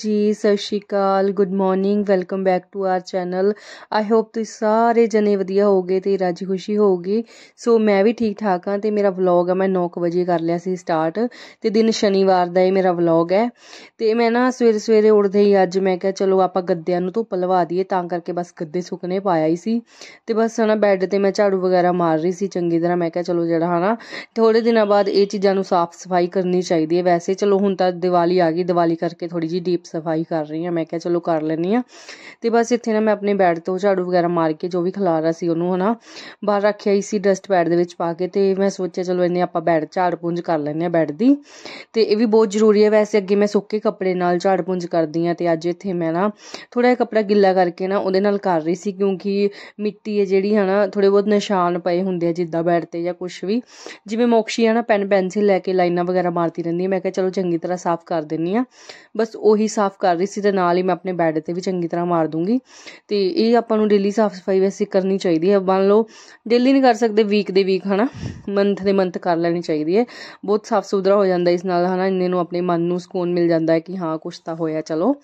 ਜੀ ਸਤਿ ਸ਼੍ਰੀ ਅਕਾਲ good morning welcome back to our channel I hope ਤੁਸੀਂ ਸਾਰੇ ਜਨੇ ਵਧੀਆ ਹੋਗੇ ਤੇ ਰਾਜੀ ਖੁਸ਼ੀ ਹੋਗੀ ਸੋ ਮੈਂ ਵੀ ਠੀਕ ਠਾਕ ਹਾਂ ਤੇ ਮੇਰਾ ਵਲੌਗ ਆ ਮੈਂ 9 ਵਜੇ ਕਰ ਲਿਆ ਸੀ ਸਟਾਰਟ ਤੇ ਦਿਨ ਸ਼ਨੀਵਾਰ ਦਾ ਇਹ ਮੇਰਾ ਵਲੌਗ ਹੈ ਤੇ ਮੈਂ ਨਾ ਸਵੇਰੇ ਸਵੇਰੇ ਉੱਠਦੇ ਹੀ ਅੱਜ ਮੈਂ ਕਿਹਾ ਚਲੋ ਆਪਾਂ ਗੱਦਿਆਂ ਨੂੰ ਧੁੱਪ ਲਵਾ ਦਈਏ ਤਾਂ ਕਰਕੇ ਬਸ ਗੱਦੇ ਸੁੱਕਨੇ ਪਾਇਆ ਹੀ ਸੀ ਤੇ ਬਸ ਹਨਾ ਬੈੱਡ ਤੇ ਮੈਂ ਝਾੜੂ ਵਗੈਰਾ ਮਾਰ ਰਹੀ ਸੀ ਚੰਗੀ ਤਰ੍ਹਾਂ ਮੈਂ ਕਿਹਾ ਚਲੋ ਜਿਹੜਾ ਹਨਾ ਥੋੜੇ ਦਿਨਾਂ ਬਾਅਦ ਇਹ ਚੀਜ਼ਾਂ ਨੂੰ ਸਾਫ਼ ਸਫਾਈ ਕਰਨੀ ਚਾਹੀਦੀ ਹੈ ਵੈਸੇ ਚਲੋ ਹੁਣ ਤਾਂ ਦੀਵਾਲੀ ਆ ਗਈ ਦੀਵਾਲੀ ਕਰਕੇ ਥੋੜੀ ਜੀ ਡੀਪ ਸਫਾਈ ਕਰ ਰਹੀ ਹਾਂ ਮੈਂ ਕਿਹਾ ਚਲੋ ਕਰ ਲੈਣੀ ਆ ਤੇ ਬਸ ਇੱਥੇ ਨਾ ਮੈਂ ਆਪਣੇ ਬੈੱਡ ਤੋਂ ਝਾੜੂ ਵਗੈਰਾ ਮਾਰ ਕੇ ਜੋ ਵੀ ਖਲਾਰਾ ਸੀ ਉਹਨੂੰ ਹਨਾ ਬਾਹਰ ਰੱਖਿਆ ਹੀ ਸੀ ਡਸਟ ਪੈਡ ਦੇ ਵਿੱਚ ਪਾ ਕੇ ਤੇ ਮੈਂ ਸੋਚਿਆ ਚਲੋ ਇਹਨੇ ਆਪਾਂ ਬੈੱਡ ਝਾੜ ਪੁੰਝ ਕਰ ਲੈਣੇ ਆ ਬੈੱਡ ਦੀ ਤੇ ਇਹ ਵੀ ਬਹੁਤ ਜ਼ਰੂਰੀ ਹੈ ਵੈਸੇ ਅੱਗੇ ਮੈਂ ਸੁੱਕੇ ਕੱਪੜੇ ਨਾਲ ਝਾੜ ਪੁੰਝ ਕਰਦੀ ਆ ਤੇ ਅੱਜ ਇੱਥੇ ਮੈਂ ਨਾ ਥੋੜਾ ਜਿਹਾ ਕੱਪੜਾ ਗਿੱਲਾ ਕਰਕੇ ਨਾ ਉਹਦੇ ਨਾਲ ਕਰ ਰਹੀ ਸੀ ਕਿਉਂਕਿ ਮਿੱਟੀ ਹੈ ਜਿਹੜੀ ਹਨਾ ਥੋੜੇ ਬਹੁਤ ਨਿਸ਼ਾਨ ਪਏ ਹੁੰਦੇ ਆ ਜਿੱਦਾਂ ਬੈੱਡ ਤੇ ਜਾਂ ਕੁਝ ਵੀ ਜਿਵੇਂ ਮੋਕਸ਼ੀ ਆ ਨਾ ਪੈਨ ਪੈਨਸਿਲ ਲੈ ਕੇ ਲਾਈਨਾਂ ਵਗੈਰਾ ਮਾਰਦੀ ਰਹਿੰਦੀ ਆ ਮੈਂ ਕਿਹਾ ਚਲੋ ਚੰਗੀ ਤਰ੍ਹਾਂ ਸਾਫ਼ ਕਰ ਦਿੰਨੀ ਆ ਬਸ ਉਹੀ ਸਾਫ਼ ਕਰ ਰਹੀ ਸੀ ਤੇ ਨਾਲ ਹੀ ਮੈਂ ਆਪਣੇ ਬੈੱਡ ਤੇ ਵੀ ਚੰਗੀ ਤਰ੍ਹਾਂ ਮਾਰ ਦੂੰਗੀ ਤੇ ਇਹ ਆਪਾਂ ਨੂੰ ਡੇਲੀ ਸਾਫ਼ ਸਫਾਈ ਵੈਸੇ ਕਰਨੀ ਚਾਹੀਦੀ ਹੈ ਮੰਨ ਲਓ ਡੇਲੀ ਨਹੀਂ ਕਰ ਸਕਦੇ ਵੀਕ ਦੇ ਵੀਕ ਹਨਾ ਮੰਥ ਦੇ ਮੰਥ ਕਰ ਲੈਣੀ ਚਾਹੀਦੀ ਹੈ ਬਹੁਤ ਸਾਫ਼ ਸੁਥਰਾ ਹੋ ਜਾਂਦਾ ਇਸ ਨਾਲ ਹਨਾ ਇੰਨੇ ਨੂੰ ਆਪਣੇ ਮਨ ਨੂੰ ਸਕੂਨ ਮਿਲ ਜਾਂਦਾ ਹੈ ਕਿ ਹਾਂ ਕੁਛ ਤਾਂ ਹੋਇਆ ਚਲੋ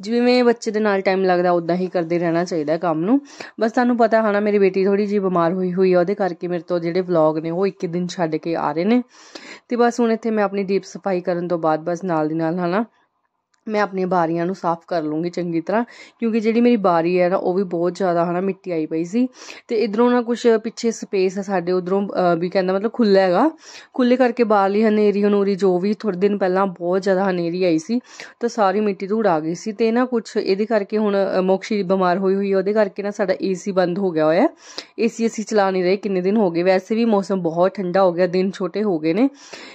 ਜਿਵੇਂ ਬੱਚੇ ਦੇ ਨਾਲ ਟਾਈਮ ਲੱਗਦਾ ਉਦਾਂ ਹੀ ਕਰਦੇ ਰਹਿਣਾ ਚਾਹੀਦਾ ਕੰਮ ਨੂੰ ਬਸ ਤੁਹਾਨੂੰ ਪਤਾ ਹਨਾ ਮੇਰੀ ਬੇਟੀ ਥੋੜੀ ਜੀ ਬਿਮਾਰ ਹੋਈ ਹੋਈ ਆ ਉਹਦੇ ਕਰਕੇ ਮੇਰੇ ਤੋਂ ਜਿਹੜੇ ਵਲੌਗ ਨੇ ਉਹ ਇੱਕ ਦਿਨ ਛੱਡ ਕੇ ਆ ਰਹੇ ਨੇ ਤੇ ਬਸ ਹੁਣ ਇੱਥੇ ਮੈਂ ਆਪਣੀ ਡੀਪ ਸਫਾਈ ਕਰਨ ਤੋਂ ਬਾਅਦ ਬਸ ਨਾਲ ਦੀ ਨਾਲ ਹਨਾ ਮੈਂ ਆਪਣੀਆਂ ਬਾਰੀਆਂ ਨੂੰ ਸਾਫ਼ ਕਰ ਲੂੰਗੀ ਚੰਗੀ ਤਰ੍ਹਾਂ ਕਿਉਂਕਿ ਜਿਹੜੀ ਮੇਰੀ ਬਾਰੀ ਹੈ ਨਾ ਉਹ ਵੀ ਬਹੁਤ ਜ਼ਿਆਦਾ ਹਨਾ ਮਿੱਟੀ ਆਈ ਪਈ ਸੀ ਤੇ ਇਧਰੋਂ ਨਾ ਕੁਝ ਪਿੱਛੇ ਸਪੇਸ ਹੈ ਸਾਡੇ ਉਧਰੋਂ ਵੀ ਕਹਿੰਦਾ ਮਤਲਬ ਖੁੱਲਾ ਹੈਗਾ ਖੁੱਲੇ ਕਰਕੇ ਬਾਰਲੀ ਹਨੇਰੀ ਹਨੂਰੀ ਜੋ ਵੀ ਥੋੜੇ ਦਿਨ ਪਹਿਲਾਂ ਬਹੁਤ ਜ਼ਿਆਦਾ ਹਨੇਰੀ ਆਈ ਸੀ ਤਾਂ ਸਾਰੀ ਮਿੱਟੀ ਧੂੜ ਆ ਗਈ ਸੀ ਤੇ ਨਾ ਕੁਝ ਇਹਦੇ ਕਰਕੇ ਹੁਣ ਮੋਕਸ਼ੀ ਬਿਮਾਰ ਹੋਈ ਹੋਈ ਉਹਦੇ ਕਰਕੇ ਨਾ ਸਾਡਾ ਏਸੀ ਬੰਦ ਹੋ ਗਿਆ ਹੋਇਆ ਏਸੀ ਅਸੀਂ ਚਲਾ ਨਹੀਂ ਰਹੇ ਕਿੰਨੇ ਦਿਨ ਹੋ ਗਏ ਵੈਸੇ ਵੀ ਮੌਸਮ ਬਹੁਤ ਠੰਡਾ ਹੋ ਗਿਆ ਦਿਨ ਛੋਟੇ ਹੋ ਗਏ ਨੇ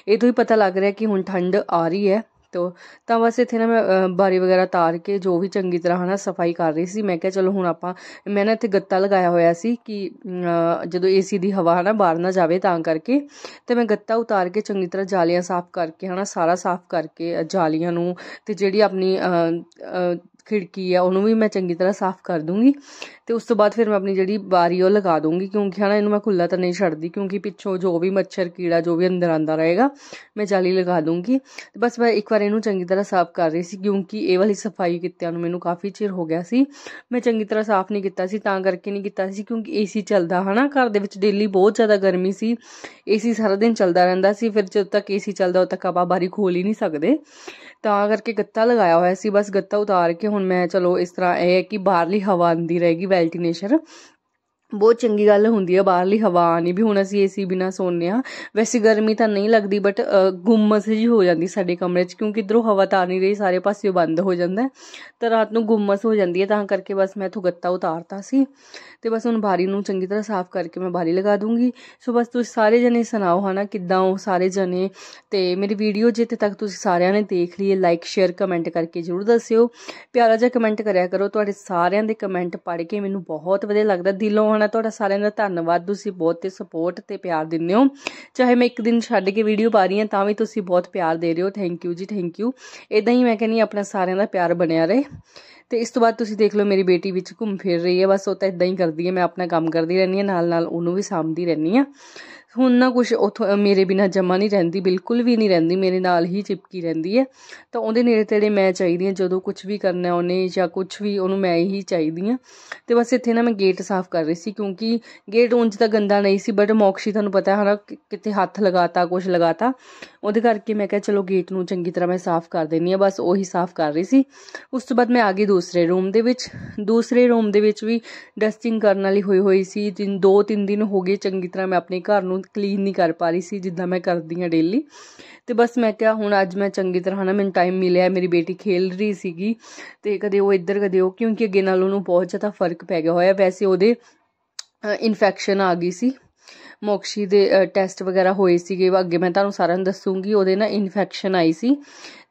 ਇਹ ਤੋਂ ਹੀ ਪਤਾ ਲੱਗ ਰਿਹਾ ਕਿ ਹੁਣ ਠੰਡ ਆ ਰਹੀ ਹੈ ਤੋ ਤਾਂ ਬਸ ਇੱਥੇ ਨਾ ਮੈਂ ਬਾਰੀ ਵਗੈਰਾ ਤਾਰ ਕੇ ਜੋ ਵੀ ਚੰਗੀ ਤਰ੍ਹਾਂ ਹਨਾ ਸਫਾਈ ਕਰ ਰਹੀ ਸੀ ਮੈਂ ਕਿਹਾ ਚਲੋ ਹੁਣ ਆਪਾਂ ਮੈਂ ਨਾ ਇੱਥੇ ਗੱਤਾ ਲਗਾਇਆ ਹੋਇਆ ਸੀ ਕਿ ਜਦੋਂ ਏਸੀ ਦੀ ਹਵਾ ਹਨਾ ਬਾਹਰ ਨਾ ਜਾਵੇ ਤਾਂ ਕਰਕੇ ਤੇ ਮੈਂ ਗੱਤਾ ਉਤਾਰ ਕੇ ਚੰਗੀ ਤਰ੍ਹਾਂ ਜਾਲੀਆਂ ਸਾਫ਼ ਕਰਕੇ ਹਨਾ ਸਾਰਾ ਸਾਫ਼ ਕਰਕੇ ਜਾਲੀਆਂ ਨੂੰ ਤੇ ਜਿਹੜੀ ਆਪਣੀ ਖਿੜਕੀ ਆ ਉਹਨੂੰ ਵੀ ਮੈਂ ਚੰਗੀ ਤਰ੍ਹਾਂ ਸਾਫ਼ ਕਰ ਦੂੰਗੀ ਤੇ ਉਸ ਤੋਂ ਬਾਅਦ ਫਿਰ ਮੈਂ ਆਪਣੀ ਜਿਹੜੀ ਬਾਰੀ ਉਹ ਲਗਾ ਦੂੰਗੀ ਕਿਉਂਕਿ ਹਨਾ ਇਹਨੂੰ ਮੈਂ ਖੁੱਲਾ ਤਾਂ ਨਹੀਂ ਛੱਡਦੀ ਕਿਉਂਕਿ ਪਿੱਛੋਂ ਜੋ ਵੀ ਮੱਛਰ ਕੀੜਾ ਜੋ ਵੀ ਅੰਦਰ ਆਂਦਾ ਰਹੇਗਾ ਮੈਂ ਜਾਲੀ ਲਗਾ ਦੂੰਗੀ ਤੇ ਬਸ ਮੈਂ ਇੱਕ ਵਾਰ ਇਹਨੂੰ ਚੰਗੀ ਤਰ੍ਹਾਂ ਸਾਫ਼ ਕਰ ਰਹੀ ਸੀ ਕਿਉਂਕਿ ਇਹ ਵਾਲੀ ਸਫਾਈ ਕੀਤਿਆਂ ਨੂੰ ਮੈਨੂੰ ਕਾਫੀ ਚਿਰ ਹੋ ਗਿਆ ਸੀ ਮੈਂ ਚੰਗੀ ਤਰ੍ਹਾਂ ਸਾਫ਼ ਨਹੀਂ ਕੀਤਾ ਸੀ ਤਾਂ ਕਰਕੇ ਨਹੀਂ ਕੀਤਾ ਸੀ ਕਿਉਂਕਿ ਏਸੀ ਚੱਲਦਾ ਹਨਾ ਘਰ ਦੇ ਵਿੱਚ ਡੇਲੀ ਬਹੁਤ ਜ਼ਿਆਦਾ ਗਰਮੀ ਸੀ ਏਸੀ ਸਾਰਾ ਦਿਨ ਚੱਲਦਾ ਰਹਿੰਦਾ ਸੀ ਫਿਰ ਜਦ ਤੱਕ ਏਸੀ ਚੱਲਦਾ ਉਦੋਂ ਤੱਕ ਆਪਾਂ ਬਾਰੀ ਖੋਲ ਹੀ ਨਹੀਂ ਸਕਦੇ ਤਾਂ ਕਰਕੇ ਗੱਤਾ ਲਗਾਇਆ ਹੋਇਆ ਸੀ ਬਸ ਗੱਤਾ ਉਤਾਰ ਕੇ ਹੁਣ ਮੈਂ ਚਲੋ ਇਸ ਤਰ੍ਹਾਂ ਇਹ ਹੈ ਕਿ ਬਾਹਰਲੀ ਹਵਾ ਆਉਂਦੀ ਰਹੇਗੀ ਵੈਂਟੀਲੇਸ਼ਨ ਬਹੁਤ ਚੰਗੀ ਗੱਲ ਹੁੰਦੀ ਹੈ ਬਾਹਰਲੀ ਹਵਾ ਆਣੀ ਵੀ ਹੁਣ ਅਸੀਂ ਏਸੀ ਬਿਨਾ ਸੌਂਨੇ ਆ ਵੈਸੇ ਗਰਮੀ ਤਾਂ ਨਹੀਂ ਲੱਗਦੀ ਬਟ ਗੁੰਮਸ ਜੀ ਹੋ ਜਾਂਦੀ ਸਾਡੇ ਕਮਰੇ 'ਚ ਕਿਉਂਕਿ ਇਧਰੋਂ ਹਵਾ ਤਾਂ ਨਹੀਂ ਰਹੀ ਸਾਰੇ ਪਾਸੇ ਬੰਦ ਹੋ ਜਾਂਦਾ ਤਾਂ ਰਾਤ ਨੂੰ ਗੁੰਮਸ ਹੋ ਜਾਂਦੀ ਹੈ ਤਾਂ ਕਰਕੇ ਬਸ ਮੈਂ ਇਥੋਂ ਗੱਤਾ ਉਤਾਰਤਾ ਸੀ ਤੇ ਬਸ ਹੁਣ ਬਾਰੀ ਨੂੰ ਚੰਗੀ ਤਰ੍ਹਾਂ ਸਾਫ਼ ਕਰਕੇ ਮੈਂ ਬਾਰੀ ਲਗਾ ਦੂੰਗੀ ਸੋ ਬਸ ਤੁਸੀਂ ਸਾਰੇ ਜਣੇ ਸੁਣਾਓ ਹਨਾ ਕਿੱਦਾਂ ਹੋ ਸਾਰੇ ਜਣੇ ਤੇ ਮੇਰੀ ਵੀਡੀਓ ਜਿੱਥੇ ਤੱਕ ਤੁਸੀਂ ਸਾਰਿਆਂ ਨੇ ਦੇਖ ਲਈ ਹੈ ਲਾਈਕ ਸ਼ੇਅਰ ਕਮੈਂਟ ਕਰਕੇ ਜਰੂਰ ਦੱਸਿਓ ਪਿਆਰਾ ਜਿਹਾ ਕਮੈਂਟ ਕਰਿਆ ਕਰੋ ਤੁਹਾਡੇ ਸਾਰਿਆਂ ਦੇ ਕਮੈਂਟ ਪੜ੍ਹ ਕੇ ਮੈਨੂੰ ਬਹੁਤ ਵਧੀਆ ਲੱਗਦਾ ਦਿਲੋਂ ਹੋਣਾ ਤੁਹਾਡਾ ਸਾਰਿਆਂ ਦਾ ਧੰਨਵਾਦ ਤੁਸੀਂ ਬਹੁਤ ਤੇ ਸਪੋਰਟ ਤੇ ਪਿਆਰ ਦਿੰਦੇ ਹੋ ਚਾਹੇ ਮੈਂ ਇੱਕ ਦਿਨ ਛੱਡ ਕੇ ਵੀਡੀਓ ਪਾ ਰਹੀ ਹਾਂ ਤਾਂ ਵੀ ਤੁਸੀਂ ਬਹੁਤ ਪਿਆਰ ਦੇ ਰਹੇ ਹੋ ਥੈਂਕ ਯੂ ਜੀ ਥੈਂਕ ਯੂ ਇਦਾਂ ਹੀ ਮੈਂ ਕਹਿੰਨੀ ਆਪਣਾ ਸਾਰਿਆਂ ਦਾ ਪਿਆਰ ਬਣਿਆ ਰਹੇ ਤੇ ਇਸ ਤੋਂ ਬਾਅਦ ਤੁਸੀਂ ਦੇਖ ਲਓ ਮੇਰੀ ਬੇਟੀ ਵਿੱਚ ਘੁੰਮ ਫਿਰ ਰਹੀ ਹੈ ਬਸ ਉਹ ਤਾਂ ਇਦਾਂ ਹੀ ਕਰਦੀ ਹੈ ਮੈਂ ਆਪਣਾ ਕੰਮ ਕਰਦੀ ਰਹਿੰਦੀ ਹਾਂ ਨਾਲ ਨਾਲ ਉਹਨੂੰ ਵੀ ਸਾਂਭਦੀ ਰਹਿੰਦੀ ਹਾਂ ਹੁਣ ਨਾ ਕੁਝ ਉਥੋਂ ਮੇਰੇ ਬਿਨਾ ਜਮਾ ਨਹੀਂ ਰਹਿੰਦੀ ਬਿਲਕੁਲ ਵੀ ਨਹੀਂ ਰਹਿੰਦੀ ਮੇਰੇ ਨਾਲ ਹੀ ਚਿਪਕੀ ਰਹਿੰਦੀ ਹੈ ਤਾਂ ਉਹਦੇ ਨੇੜੇ ਤੇੜੇ ਮੈਂ ਚਾਹੀਦੀ ਹਾਂ ਜਦੋਂ ਕੁਝ ਵੀ ਕਰਨਾ ਉਹਨੇ ਜਾਂ ਕੁਝ ਵੀ ਉਹਨੂੰ ਮੈਂ ਹੀ ਚਾਹੀਦੀ ਹਾਂ ਤੇ ਬਸ ਇੱਥੇ ਨਾ ਮੈਂ ਗੇਟ ਸਾਫ਼ ਕਰ ਰਹੀ ਸੀ ਕਿਉਂਕਿ ਗੇਟ ਉਂਝ ਤਾਂ ਗੰਦਾ ਨਹੀਂ ਸੀ ਬਟ ਮੌਕਸ਼ੀ ਤੁਹਾਨੂੰ ਪਤਾ ਹੈ ਨਾ ਕਿਤੇ ਹੱਥ ਲਗਾਤਾ ਕੁਝ ਲਗਾਤਾ ਉਹਦੇ ਕਰਕੇ ਮੈਂ ਕਿਹਾ ਚਲੋ ਗੇਟ ਨੂੰ ਚੰਗੀ ਤਰ੍ਹਾਂ ਮੈਂ ਸਾਫ਼ ਕਰ ਦੇਣੀ ਆ ਬਸ ਉਹੀ ਸਾਫ਼ ਕਰ ਰਹੀ ਸੀ ਉਸ ਤੋਂ ਬਾਅਦ ਮੈਂ ਆ ਗਈ ਦੂਸਰੇ ਰੂਮ ਦੇ ਵਿੱਚ ਦੂਸਰੇ ਰੂਮ ਦੇ ਵਿੱਚ ਵੀ ਡਸਟਿੰਗ ਕਰਨ ਵਾਲੀ ਹੋਈ ਹੋਈ ਸੀ ਦਿਨ ਦੋ ਤਿੰਨ ਦਿਨ ਹੋ ਗਏ ਚੰਗੀ ਤਰ੍ਹਾਂ ਮੈਂ ਆਪਣੇ ਘਰ ਨੂੰ ਕਲੀਨ ਨਹੀਂ ਕਰ ਪਾ ਰਹੀ ਸੀ ਜਿੱਦਾਂ ਮੈਂ ਕਰਦੀ ਹਾਂ ਡੇਲੀ ਤੇ ਬਸ ਮੈਂ ਕਿਹਾ ਹੁਣ ਅੱਜ ਮੈਂ ਚੰਗੀ ਤਰ੍ਹਾਂ ਨਾ ਮੈਨੂੰ ਟਾਈਮ ਮਿਲਿਆ ਮੇਰੀ ਬੇਟੀ ਖੇਲ ਰਹੀ ਸੀਗੀ ਤੇ ਕਦੇ ਉਹ ਇੱਧਰ ਕਦੇ ਉਹ ਕਿਉਂਕਿ ਅੱਗੇ ਨਾਲ ਉਹਨੂੰ ਬਹੁਤ ਜ਼ਿਆਦਾ ਫਰਕ ਪੈ ਗਿਆ ਹੋਇਆ ਵੈਸੇ ਉਹਦੇ ਇਨਫੈਕਸ਼ਨ ਆ ਗਈ ਸੀ ਮੋਕਸ਼ੀ ਦੇ ਟੈਸਟ ਵਗੈਰਾ ਹੋਏ ਸੀਗੇ ਅੱਗੇ ਮੈਂ ਤੁਹਾਨੂੰ ਸਾਰਿਆਂ ਨੂੰ ਦੱਸੂਗੀ ਉਹਦੇ ਨਾਲ ਇਨਫੈਕਸ਼ਨ ਆਈ ਸੀ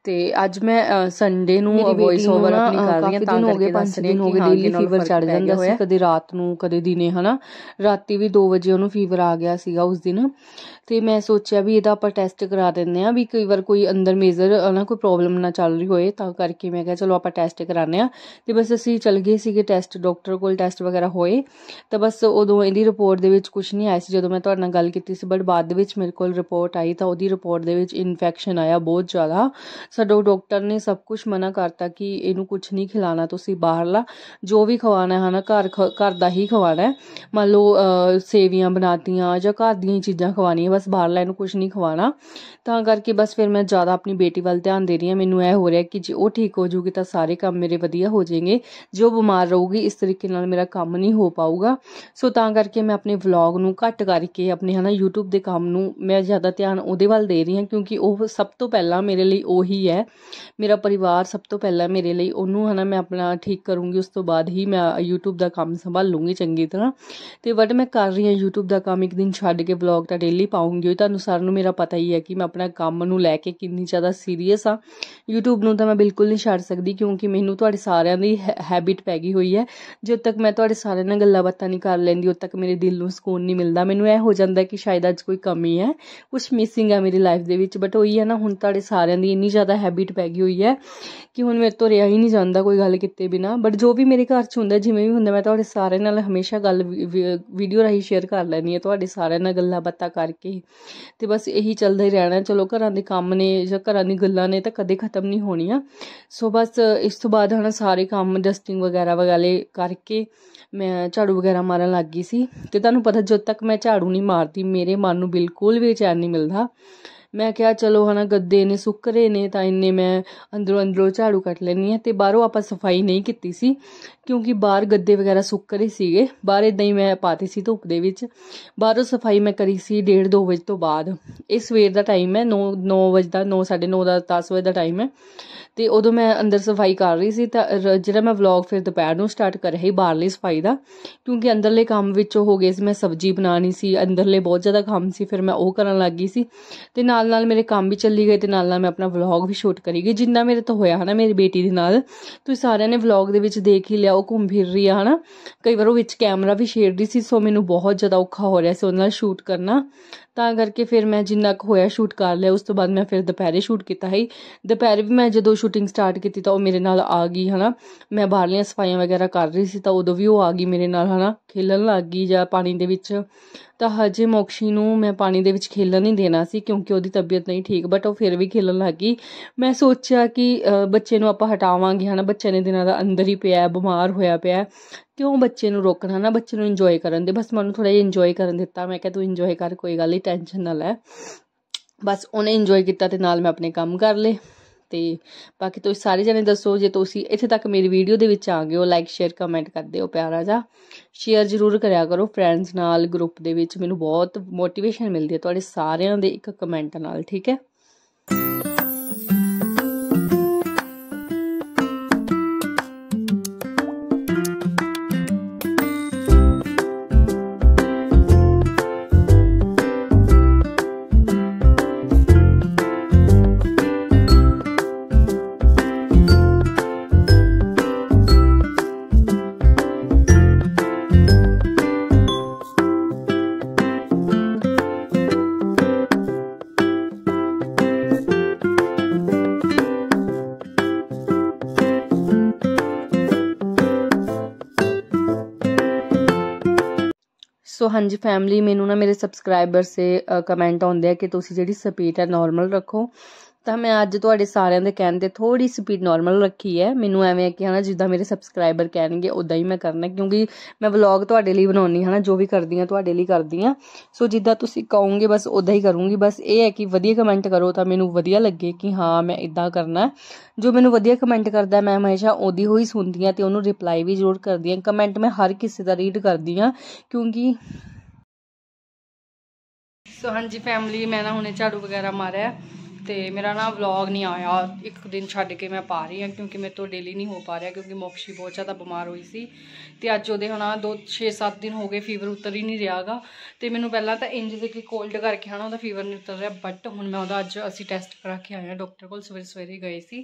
ਤੇ ਅੱਜ ਮੈਂ ਸੰਡੇ ਨੂੰ ਵੌਇਸ ਓਵਰ ਆਪਣੀ ਕਰ ਰਹੀ ਹਾਂ ਤਾਂ ਹੋ ਗਏ 5 ਦਿਨ ਹੋ ਗਏ ਡੇਲੀ ਫੀਵਰ ਚੜ ਜਾਂਦਾ ਸੀ ਕਦੇ ਰਾਤ ਨੂੰ ਕਦੇ ਦਿਨੇ ਹਨਾ ਰਾਤੀ ਵੀ 2 ਵਜੇ ਉਹਨੂੰ ਫੀਵਰ ਆ ਗਿਆ ਸੀਗਾ ਉਸ ਦਿਨ ਤੇ ਮੈਂ ਸੋਚਿਆ ਵੀ ਇਹਦਾ ਆਪਾਂ ਟੈਸਟ ਕਰਾ ਦਿੰਦੇ ਆ ਵੀ ਕਈ ਵਾਰ ਕੋਈ ਅੰਦਰ ਮੇਜਰ ਨਾ ਕੋਈ ਪ੍ਰੋਬਲਮ ਨਾ ਚੱਲ ਰਹੀ ਹੋਏ ਤਾਂ ਕਰਕੇ ਮੈਂ ਕਿਹਾ ਚਲੋ ਆਪਾਂ ਟੈਸਟ ਕਰਾਣੇ ਆ ਤੇ ਬਸ ਅਸੀਂ ਚੱਲ ਗਏ ਸੀਗੇ ਟੈਸਟ ਡਾਕਟਰ ਕੋਲ ਟੈਸਟ ਵਗੈਰਾ ਹੋਏ ਤਾਂ ਬਸ ਉਦੋਂ ਇਹਦੀ ਰਿਪੋਰਟ ਦੇ ਵਿੱਚ ਕੁਝ ਨਹੀਂ ਆਇਆ ਸੀ ਜਦੋਂ ਮੈਂ ਤੁਹਾਡੇ ਨਾਲ ਗੱਲ ਕੀਤੀ ਸੀ ਬਟ ਬਾਅਦ ਦੇ ਵਿੱਚ ਮੇਰੇ ਕੋਲ ਰਿਪੋਰਟ ਆਈ ਤਾਂ ਉਹਦੀ ਰਿਪੋਰਟ ਦੇ ਵਿੱਚ ਇਨਫੈਕਸ਼ਨ ਆਇਆ ਬਹੁਤ ਜ਼ਿਆਦਾ ਸਾਡੇ ਡਾਕਟਰ ਨੇ ਸਭ ਕੁਝ ਮਨਾ ਕਰਤਾ ਕਿ ਇਹਨੂੰ ਕੁਝ ਨਹੀਂ ਖਿਲਾਣਾ ਤੁਸੀਂ ਬਾਹਰਲਾ ਜੋ ਵੀ ਖਵਾਣਾ ਹੈ ਨਾ ਘਰ ਘਰ ਦਾ ਹੀ ਖਵਾਣਾ ਮੰਨ ਲਓ ਸੇਵੀਆਂ ਬਣਾਤੀਆਂ ਜਾਂ ਘਰ ਦੀਆਂ ਚੀਜ਼ਾਂ ਖਵਾਣੀਆਂ ਬਸ ਬਾਹਰਲਾ ਇਹਨੂੰ ਕੁਝ ਨਹੀਂ ਖਵਾਣਾ ਤਾਂ ਕਰਕੇ ਬਸ ਫਿਰ ਮੈਂ ਜ਼ਿਆਦਾ ਆਪਣੀ ਬੇਟੀ ਵੱਲ ਧਿਆਨ ਦੇ ਰਹੀ ਹਾਂ ਮੈਨੂੰ ਇਹ ਹੋ ਰਿਹਾ ਕਿ ਜੇ ਉਹ ਠੀਕ ਹੋ ਜੂਗੀ ਤਾਂ ਸਾਰੇ ਕੰਮ ਮੇਰੇ ਵਧੀਆ ਹੋ ਜਾਣਗੇ ਜੋ ਬਿਮਾਰ ਰਹੂਗੀ ਇਸ ਤਰੀਕੇ ਨਾਲ ਮੇਰਾ ਕੰਮ ਨਹੀਂ ਹੋ ਪਾਊਗਾ ਸੋ ਤਾਂ ਕਰਕੇ ਮੈਂ ਆਪਣੇ ਵਲੌਗ ਨੂੰ ਘੱਟ ਕਰਕੇ ਆਪਣੇ ਹਨਾ YouTube ਦੇ ਕੰਮ ਨੂੰ ਮੈਂ ਜ਼ਿਆਦਾ ਧਿਆਨ ਉਹਦੇ ਵੱਲ ਦੇ ਰਹੀ ਹਾਂ ਕਿਉਂਕਿ ਉਹ ਸਭ ਤੋਂ ਪਹਿਲਾਂ ਮੇਰੇ ਲਈ ਉਹੀ ਜ਼ਰੂਰੀ ਹੈ ਮੇਰਾ ਪਰਿਵਾਰ ਸਭ ਤੋਂ ਪਹਿਲਾਂ ਮੇਰੇ ਲਈ ਉਹਨੂੰ ਹਨਾ ਮੈਂ ਆਪਣਾ ਠੀਕ ਕਰੂੰਗੀ ਉਸ ਤੋਂ ਬਾਅਦ ਹੀ ਮੈਂ YouTube ਦਾ ਕੰਮ ਸੰਭਾਲ ਲੂੰਗੀ ਚੰਗੀ ਤਰ੍ਹਾਂ ਤੇ ਬਟ ਮੈਂ ਕਰ ਰਹੀ ਹਾਂ YouTube ਦਾ ਕੰਮ ਇੱਕ ਦਿਨ ਛੱਡ ਕੇ ਵਲੌਗ ਤਾਂ ਡੇਲੀ ਪਾਉਂਗੀ ਤੁਹਾਨੂੰ ਸਾਰਿਆਂ ਨੂੰ ਮੇਰਾ ਪਤਾ ਹੀ ਹੈ ਕਿ ਮੈਂ ਆਪਣਾ ਕੰਮ ਨੂੰ ਲੈ ਕੇ ਕਿੰਨੀ ਜ਼ਿਆਦਾ ਸੀਰੀਅਸ ਆ YouTube ਨੂੰ ਤਾਂ ਮੈਂ ਬਿਲਕੁਲ ਨਹੀਂ ਛੱਡ ਸਕਦੀ ਕਿਉਂਕਿ ਮੈਨੂੰ ਤੁਹਾਡੇ ਸਾਰਿਆਂ ਦੀ ਹੈਬਿਟ ਪੈ ਗਈ ਹੋਈ ਹੈ ਜਦ ਤੱਕ ਮੈਂ ਤੁਹਾਡੇ ਸਾਰਿਆਂ ਨਾਲ ਗੱਲਾਂ ਬਾਤਾਂ ਨਹੀਂ ਕਰ ਲੈਂਦੀ ਉਦ ਤੱਕ ਮੇਰੇ ਦਿਲ ਨੂੰ ਸਕੂਨ ਨਹੀਂ ਮਿਲਦਾ ਮੈਨੂੰ ਇਹ ਹੋ ਜਾਂਦਾ ਕਿ ਸ਼ਾਇਦ ਅੱਜ ਕੋਈ ਕਮੀ ਹੈ ਕੁਝ ਮਿਸਿੰਗ ਆ ਮੇਰੀ ਲਾਈਫ ਦੇ ਵਿੱਚ ਬਟ ਉਹੀ ਹੈ ਨਾ ਹੁਣ ਤੁਹਾਡੇ ਸਾਰਿਆਂ ਦੀ ਇੰਨੀ ਜ਼ਿਆਦਾ ਹੈਬਿਟ ਪੈ ਗਈ ਹੋਈ ਹੈ ਕਿ ਹੁਣ ਮੇਰੇ ਤੋਂ ਰਿਹਾ ਹੀ ਨਹੀਂ ਜਾਂਦਾ ਕੋਈ ਗੱਲ ਕੀਤੇ ਬਿਨਾ ਬਟ ਜੋ ਵੀ ਮੇਰੇ ਘਰ 'ਚ ਹੁੰਦਾ ਜਿਵੇਂ ਵੀ ਹੁੰਦਾ ਮੈਂ ਤੁਹਾਡੇ ਸਾਰਿਆਂ ਨਾਲ ਹਮੇਸ਼ਾ ਗੱਲ ਵੀਡੀਓ ਰਾਹੀਂ ਸ਼ੇਅਰ ਕਰ ਲੈਣੀ ਹੈ ਤੁਹਾਡੇ ਸਾਰਿਆਂ ਨਾਲ ਗੱਲਾਂ ਬਾਤਾਂ ਕਰਕੇ ਤੇ ਬਸ ਇਹੀ ਚੱਲਦਾ ਹੀ ਰਹਿਣਾ ਚਲੋ ਘਰਾਂ ਦੇ ਕੰਮ ਨੇ ਜਾਂ ਘਰਾਂ ਦੀ ਗੱਲਾਂ ਨੇ ਤਾਂ ਕਦੇ ਖਤਮ ਨਹੀਂ ਹੋਣੀਆਂ ਸੋ ਬਸ ਇਸ ਤੋਂ ਬਾਅਦ ਹਣਾ ਸਾਰੇ ਕੰਮ ਡਸਟਿੰਗ ਵਗੈਰਾ ਵਗਾਲੇ ਕਰਕੇ ਮੈਂ ਝਾੜੂ ਵਗੈਰਾ ਮਾਰਨ ਲੱਗ ਗਈ ਸੀ ਤੇ ਤੁਹਾਨੂੰ ਪਤਾ ਜਦ ਤੱਕ ਮੈਂ ਝਾੜੂ ਨਹੀਂ ਮਾਰਦੀ ਮੇਰੇ ਮਨ ਨੂੰ ਬਿਲਕੁਲ ਵੀ ਚੈਨ ਨਹੀਂ ਮਿਲਦਾ ਮੈਂ ਕਿਹਾ ਚਲੋ ਹਨਾ ਗੱਦੇ ਨੇ ਸੁੱਕ ਰਹੇ ਨੇ ਤਾਂ ਇੰਨੇ ਮੈਂ ਅੰਦਰੋਂ ਅੰਦਰੋਂ ਝਾੜੂ ਕੱਟ ਲੈਣੀ ਆ ਤੇ ਬਾਹਰੋਂ ਆਪਾਂ ਸਫਾਈ ਨਹੀਂ ਕੀਤੀ ਸੀ ਕਿਉਂਕਿ ਬਾਹਰ ਗੱਦੇ ਵਗੈਰਾ ਸੁੱਕ ਰਹੇ ਸੀਗੇ ਬਾਹਰ ਇਦਾਂ ਹੀ ਮੈਂ ਪਾਤੇ ਸੀ ਧੁੱਪ ਦੇ ਵਿੱਚ ਬਾਹਰੋਂ ਸਫਾਈ ਮੈਂ ਕਰੀ ਸੀ 1:30 2 ਵਜੇ ਤੋਂ ਬਾਅਦ ਇਹ ਸਵੇਰ ਦਾ ਟਾਈਮ ਹੈ 9 9 ਵਜੇ ਦਾ 9 9:30 ਦਾ 10 ਵਜੇ ਦਾ ਟਾਈਮ ਹੈ ਤੇ ਉਦੋਂ ਮੈਂ ਅੰਦਰ ਸਫਾਈ ਕਰ ਰਹੀ ਸੀ ਤਾਂ ਜਿਹੜਾ ਮੈਂ ਵਲੌਗ ਫਿਰ ਦੁਪਹਿਰ ਨੂੰ ਸਟਾਰਟ ਕਰ ਰਹੀ ਬਾਹਰਲੀ ਸਫਾਈ ਦਾ ਕਿਉਂਕਿ ਅੰਦਰਲੇ ਕੰਮ ਵਿੱਚ ਹੋ ਗਏ ਸੀ ਮੈਂ ਸਬਜ਼ੀ ਬਣਾਣੀ ਸੀ ਅੰਦਰਲੇ ਬਹੁਤ ਜ਼ਿਆਦਾ ਕੰਮ ਸੀ ਫਿਰ ਮੈਂ ਉਹ ਕਰਨ ਲੱਗੀ ਸੀ ਤੇ ਨਾਲ ਨਾਲ ਮੇਰੇ ਕੰਮ ਵੀ ਚੱਲੀ ਗਏ ਤੇ ਨਾਲ ਨਾਲ ਮੈਂ ਆਪਣਾ ਵਲੌਗ ਵੀ ਸ਼ੂਟ ਕਰੀ ਗਈ ਜਿੰਨਾ ਮੇਰੇ ਤੋਂ ਹੋਇਆ ਹਨਾ ਮੇਰੀ ਬੇਟੀ ਦੇ ਨਾਲ ਤੁਸੀਂ ਸਾਰਿਆਂ ਨੇ ਵਲੌਗ ਦੇ ਵਿੱਚ ਦੇਖ ਹੀ ਲਿਆ ਉਹ ਘੁੰਮ ਫਿਰ ਰਹੀ ਆ ਹਨਾ ਕਈ ਵਾਰ ਉਹ ਵਿੱਚ ਕੈਮਰਾ ਵੀ ਛੇੜਦੀ ਸੀ ਸੋ ਮੈਨੂੰ ਬਹੁਤ ਜ਼ਿਆਦਾ ਔਖਾ ਹੋ ਰਿਹਾ ਸੀ ਉਹਨਾਂ ਨਾਲ ਸ਼ੂਟ ਕਰਨਾ ਤਾਂ ਕਰਕੇ ਫਿਰ ਮੈਂ ਜਿੰਨਾ ਕੁ ਹੋਇਆ ਸ਼ੂਟ ਕਰ ਲਿਆ ਉਸ ਤੋਂ ਬਾਅਦ ਮੈਂ ਫਿਰ ਦੁਪਹਿਰੇ ਸ਼ੂਟ ਕੀਤਾ ਹੈ ਦੁਪਹਿਰੇ ਵੀ ਮੈਂ ਜਦੋਂ ਸ਼ੂਟਿੰਗ ਸਟਾਰਟ ਕੀਤੀ ਤਾਂ ਉਹ ਮੇਰੇ ਨਾਲ ਆ ਗਈ ਹਨਾ ਮੈਂ ਬਾਹਰਲੀਆਂ ਸਫਾਈਆਂ ਵਗੈਰਾ ਕਰ ਰਹੀ ਸੀ ਤਾਂ ਉਦੋਂ ਵੀ ਉਹ ਆ ਗਈ ਮੇਰੇ ਨਾਲ ਹਨਾ ਖੇਲਣ ਲੱਗ ਗਈ ਜਾਂ ਪਾਣੀ ਦੇ ਵਿੱਚ ਤਾਂ ਹਜੇ ਮੋਕਸ਼ੀ ਨੂੰ ਮੈਂ ਪਾਣੀ ਦੇ ਵਿੱਚ ਖੇਲਣ ਨਹੀਂ ਦੇਣਾ ਸੀ ਕਿਉਂਕਿ ਉਹਦੀ ਤਬੀਅਤ ਨਹੀਂ ਠੀਕ ਬਟ ਉਹ ਫਿਰ ਵੀ ਖੇਲਣ ਲੱਗੀ ਮੈਂ ਸੋਚਿਆ ਕਿ ਬੱਚੇ ਨੂੰ ਆਪਾਂ ਹਟਾਵਾਂਗੇ ਹਨਾ ਬੱਚੇ ਨੇ ਦਿਨਾਂ ਦਾ ਅੰਦਰ ਹੀ ਪਿਆ ਬਿਮਾਰ ਹੋਇਆ ਪਿਆ ਕਿਉਂ ਬੱਚੇ ਨੂੰ ਰੋਕਣਾ ਨਾ ਬੱਚੇ ਨੂੰ ਇੰਜੋਏ ਕਰਨ ਦੇ ਬਸ ਮੈਨੂੰ ਥੋੜਾ ਜਿਹਾ ਇੰਜੋਏ ਕਰਨ ਦਿੱਤਾ ਮੈਂ ਕਿਹਾ ਤੂੰ ਇੰਜੋਏ ਕਰ ਕੋਈ ਗੱਲ ਨਹੀਂ ਟੈਨਸ਼ਨ ਨਾ ਲੈ ਬਸ ਉਹਨੇ ਇੰਜੋਏ ਕੀਤਾ ਤੇ ਨਾਲ ਮੈਂ ਆਪਣੇ ਕੰਮ ਕਰ ਲਏ ਤੇ ਬਾਕੀ ਤੁਸੀਂ ਸਾਰੇ ਜਣੇ ਦੱਸੋ ਜੇ ਤੁਸੀਂ ਇੱਥੇ ਤੱਕ ਮੇਰੀ ਵੀਡੀਓ ਦੇ ਵਿੱਚ ਆ ਗਏ ਹੋ ਲਾਈਕ ਸ਼ੇਅਰ ਕਮੈਂਟ ਕਰਦੇ ਹੋ ਪਿਆਰਾ ਜਾ ਸ਼ੇਅਰ ਜ਼ਰੂਰ ਕਰਿਆ ਕਰੋ ਫਰੈਂਡਸ ਨਾਲ ਗਰੁੱਪ ਦੇ ਵਿੱਚ ਮੈਨੂੰ ਬਹੁਤ ਮੋਟੀਵੇਸ਼ਨ ਮਿਲਦੀ ਹੈ ਤੁਹਾਡੇ ਸਾਰਿਆਂ ਦੇ ਇੱਕ ਕਮੈਂਟ ਨਾਲ ਠੀਕ ਹੈ ਸੋ ਹਾਂਜੀ ਫੈਮਿਲੀ ਮੈਨੂੰ ਨਾ ਮੇਰੇ ਸਬਸਕ੍ਰਾਈਬਰ ਸੇ ਕਮੈਂਟ ਆਉਂਦੇ ਆ ਕਿ ਤੁਸੀਂ ਜਿਹੜੀ ਸਪੀਡ ਹੈ ਨਾਰਮਲ ਰੱਖੋ ਤਾਂ ਮੈਂ ਅੱਜ ਤੁਹਾਡੇ ਸਾਰਿਆਂ ਦੇ ਕਹਿਣ ਤੇ ਥੋੜੀ ਸਪੀਡ ਨਾਰਮਲ ਰੱਖੀ ਹੈ ਮੈਨੂੰ ਐਵੇਂ ਕਿ ਹਨਾ ਜਿੱਦਾਂ ਮੇਰੇ ਸਬਸਕ੍ਰਾਈਬਰ ਕਹਿਣਗੇ ਉਦਾਂ ਹੀ ਮੈਂ ਕਰਨਾ ਕਿਉਂਕਿ ਮੈਂ ਵਲੌਗ ਤੁਹਾਡੇ ਲਈ ਬਣਾਉਣੀ ਹਨਾ ਜੋ ਵੀ ਕਰਦੀ ਆ ਤੁਹਾਡੇ ਲਈ ਕਰਦੀ ਆ ਸੋ ਜਿੱਦਾਂ ਤੁਸੀਂ ਕਹੋਗੇ ਬਸ ਉਦਾਂ ਹੀ ਕਰੂੰਗੀ ਬਸ ਇਹ ਹੈ ਕਿ ਵਧੀਆ ਕਮੈਂਟ ਕਰੋ ਤਾਂ ਮੈਨੂੰ ਵਧੀਆ ਲੱਗੇ ਕਿ ਹਾਂ ਮੈਂ ਇਦਾਂ ਕਰਨਾ ਜੋ ਮੈਨੂੰ ਵਧੀਆ ਕਮੈਂਟ ਕਰਦਾ ਮੈਂ ਹਮੇਸ਼ਾ ਉਹਦੀ ਹੋਈ ਸੁਣਦੀ ਆ ਤੇ ਉਹਨੂੰ ਰਿਪਲਾਈ ਵੀ ਜ਼ਰੂਰ ਕਰਦੀ ਆ ਕਮੈਂਟ ਮੈਂ ਹਰ ਕਿਸੇ ਦਾ ਰੀਡ ਕਰਦੀ ਆ ਕਿਉਂਕਿ ਸੋ ਹਾਂਜੀ ਫੈਮਿਲੀ ਮੈਂ ਨਾ ਹੁਣੇ ਝਾੜੂ ਵਗੈਰਾ ਮਾਰਿਆ ਤੇ ਮੇਰਾ ਨਾ ਵਲੌਗ ਨਹੀਂ ਆਇਆ ਇੱਕ ਦਿਨ ਛੱਡ ਕੇ ਮੈਂ ਪਾ ਰਹੀ ਹਾਂ ਕਿਉਂਕਿ ਮੇਰੇ ਤੋਂ ਡੇਲੀ ਨਹੀਂ ਹੋ ਪਾ ਰਿਹਾ ਕਿਉਂਕਿ ਮੋਕਸ਼ੀ ਬਹੁਤ ਜ਼ਿਆਦਾ ਬਿਮਾਰ ਹੋਈ ਸੀ ਤੇ ਅੱਜ ਉਹਦੇ ਹਨਾ 2 6-7 ਦਿਨ ਹੋ ਗਏ ਫੀਵਰ ਉਤਰ ਹੀ ਨਹੀਂ ਰਿਹਾਗਾ ਤੇ ਮੈਨੂੰ ਪਹਿਲਾਂ ਤਾਂ ਇੰਜ ਦੇ ਕਿ ਕੋਲਡ ਕਰਕੇ ਹਨਾ ਉਹਦਾ ਫੀਵਰ ਨਹੀਂ ਉਤਰ ਰਿਹਾ ਬਟ ਹੁਣ ਮੈਂ ਉਹਦਾ ਅੱਜ ਅਸੀਂ ਟੈਸਟ ਕਰਾ ਕੇ ਆਏ ਹਾਂ ਡਾਕਟਰ ਕੋਲ ਸਵੇਰੇ ਸਵੇਰੇ ਗਏ ਸੀ